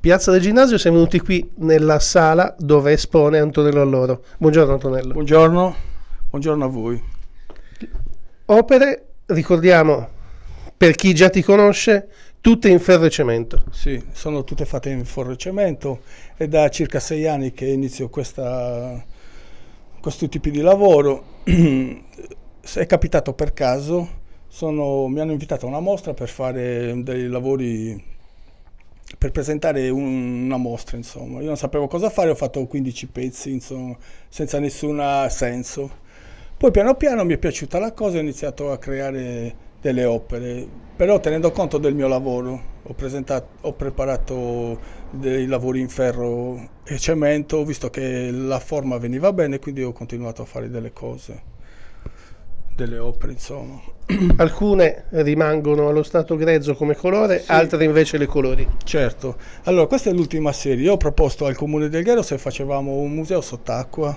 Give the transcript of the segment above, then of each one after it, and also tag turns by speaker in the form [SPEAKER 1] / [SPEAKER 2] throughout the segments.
[SPEAKER 1] Piazza del Ginnasio, siamo venuti qui nella sala dove espone Antonello Alloro. Buongiorno Antonello. Buongiorno, buongiorno a voi. Opere, ricordiamo, per chi già ti conosce, tutte in ferro e cemento. Sì, sono tutte fatte in ferro e cemento. È da
[SPEAKER 2] circa sei anni che inizio questa, questo tipo di lavoro. È capitato per caso, sono, mi hanno invitato a una mostra per fare dei lavori per presentare un, una mostra, insomma. Io non sapevo cosa fare, ho fatto 15 pezzi, insomma, senza nessun senso. Poi piano piano mi è piaciuta la cosa e ho iniziato a creare delle opere, però tenendo conto del mio lavoro. Ho, ho preparato dei lavori in ferro e cemento, ho visto che la forma veniva bene, quindi ho continuato a fare delle cose
[SPEAKER 1] delle opere, insomma. Alcune rimangono allo stato grezzo come colore, sì. altre invece le colori. Certo. Allora, questa è l'ultima serie. Io ho proposto al comune
[SPEAKER 2] del Ghero se facevamo un museo sott'acqua,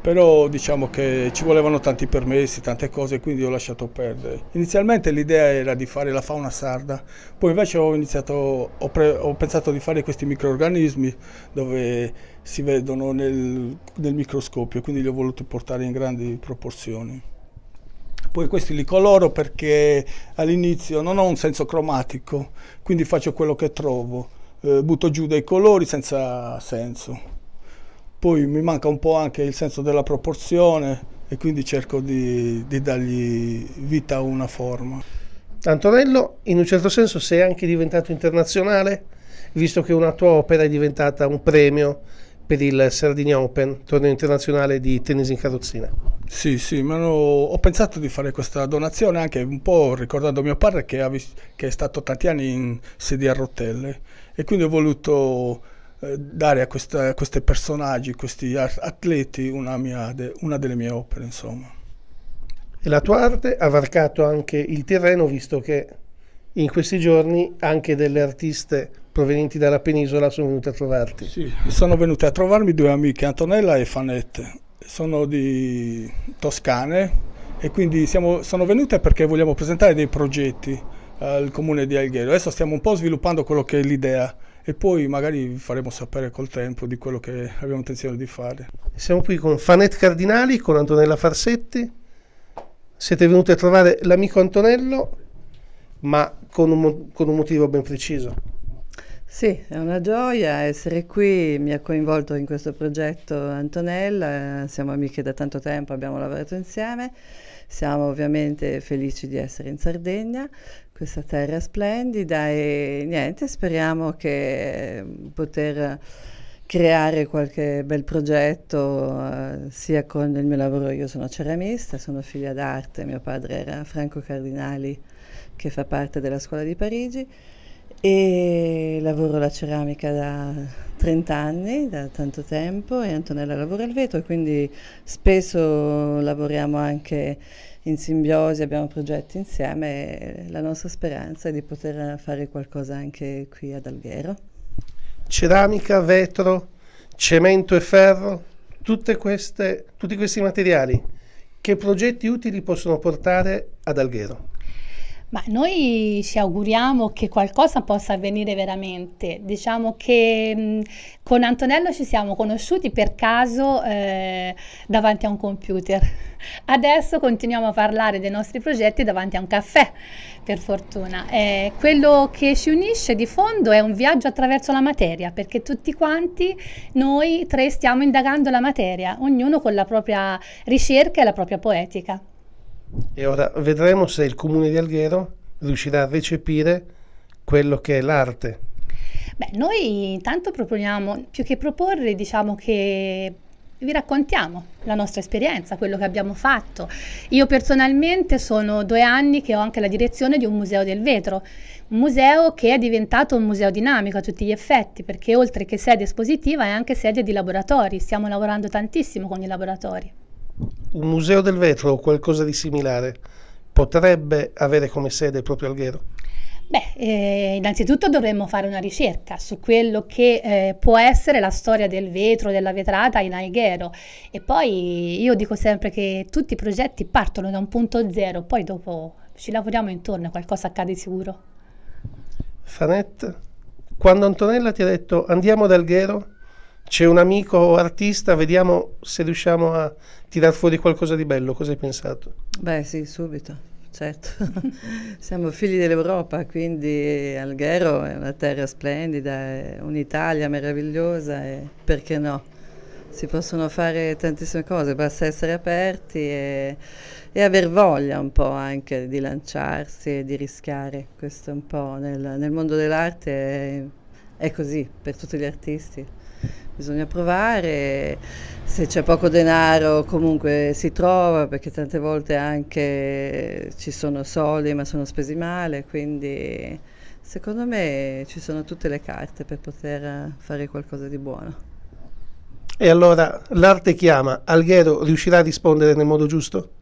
[SPEAKER 2] però diciamo che ci volevano tanti permessi, tante cose, quindi ho lasciato perdere. Inizialmente l'idea era di fare la fauna sarda, poi invece ho, iniziato, ho, ho pensato di fare questi microorganismi dove si vedono nel, nel microscopio, quindi li ho voluti portare in grandi proporzioni poi questi li coloro perché all'inizio non ho un senso cromatico, quindi faccio quello che trovo, eh, butto giù dei colori senza senso. Poi mi manca un po' anche il senso della proporzione e quindi cerco
[SPEAKER 1] di, di dargli vita a una forma. Antonello, in un certo senso sei anche diventato internazionale, visto che una tua opera è diventata un premio per il Sardinia Open, torneo internazionale di tennis in carrozzina. Sì, sì,
[SPEAKER 2] ma no, ho pensato di fare questa donazione anche un po' ricordando mio padre che, vist- che è stato tanti anni in sedia a rotelle e quindi ho voluto eh, dare a, questa, a questi personaggi, a questi atleti, una, mia, de- una delle mie opere, insomma.
[SPEAKER 1] E la tua arte ha varcato anche il terreno, visto che in questi giorni anche delle artiste provenienti dalla penisola sono venute a trovarti. Sì, sono
[SPEAKER 2] venute a trovarmi due amiche, Antonella e Fanette sono di toscane e quindi siamo, sono venute perché vogliamo presentare dei progetti eh, al comune di Alghero. Adesso stiamo un po' sviluppando quello che è l'idea e poi magari vi faremo sapere col tempo di
[SPEAKER 1] quello che abbiamo intenzione di fare. Siamo qui con Fanet Cardinali, con Antonella Farsetti. Siete venuti a trovare l'amico Antonello, ma con un, con un motivo ben preciso.
[SPEAKER 3] Sì, è una gioia essere qui, mi ha coinvolto in questo progetto Antonella, siamo amiche da tanto tempo, abbiamo lavorato insieme, siamo ovviamente felici di essere in Sardegna, questa terra splendida e niente, speriamo che eh, poter creare qualche bel progetto eh, sia con il mio lavoro, io sono ceramista, sono figlia d'arte, mio padre era Franco Cardinali che fa parte della scuola di Parigi e lavoro la ceramica da 30 anni, da tanto tempo, e Antonella lavora il vetro, quindi spesso lavoriamo anche in simbiosi, abbiamo progetti insieme e la nostra speranza è di poter fare qualcosa anche qui ad Alghero.
[SPEAKER 1] Ceramica, vetro, cemento e ferro, queste, tutti questi materiali, che progetti utili possono portare ad Alghero?
[SPEAKER 4] Ma noi ci auguriamo che qualcosa possa avvenire veramente. Diciamo che mh, mm, con Antonello ci siamo conosciuti per caso eh, davanti a un computer. Adesso continuiamo a parlare dei nostri progetti davanti a un caffè, per fortuna. Eh, quello che ci unisce di fondo è un viaggio attraverso la materia, perché tutti quanti noi tre stiamo indagando la materia, ognuno con la propria ricerca e la propria poetica.
[SPEAKER 1] E ora vedremo se il comune di Alghero riuscirà a recepire quello che è l'arte.
[SPEAKER 4] Beh, noi intanto proponiamo, più che proporre, diciamo che vi raccontiamo la nostra esperienza, quello che abbiamo fatto. Io personalmente sono due anni che ho anche la direzione di un museo del vetro, un museo che è diventato un museo dinamico a tutti gli effetti, perché oltre che sede espositiva è anche sede di laboratori, stiamo lavorando tantissimo con i laboratori.
[SPEAKER 1] Un museo del vetro o qualcosa di similare potrebbe avere come sede proprio Alghero?
[SPEAKER 4] Beh, eh, innanzitutto dovremmo fare una ricerca su quello che eh, può essere la storia del vetro, della vetrata in Alghero e poi io dico sempre che tutti i progetti partono da un punto zero, poi dopo ci lavoriamo intorno e qualcosa accade sicuro.
[SPEAKER 1] Fanette, quando Antonella ti ha detto andiamo ad Alghero, c'è un amico artista, vediamo se riusciamo a tirar fuori qualcosa di bello. Cosa hai pensato?
[SPEAKER 3] Beh, sì, subito, certo. Siamo figli dell'Europa, quindi Alghero è una terra splendida, è un'Italia meravigliosa e perché no? Si possono fare tantissime cose, basta essere aperti e, e aver voglia un po' anche di lanciarsi e di rischiare. Questo un po' nel, nel mondo dell'arte è, è così per tutti gli artisti bisogna provare, se c'è poco denaro comunque si trova perché tante volte anche ci sono soldi ma sono spesi male, quindi secondo me ci sono tutte le carte per poter fare qualcosa di buono.
[SPEAKER 1] E allora l'arte chiama, Alghero riuscirà a rispondere nel modo giusto?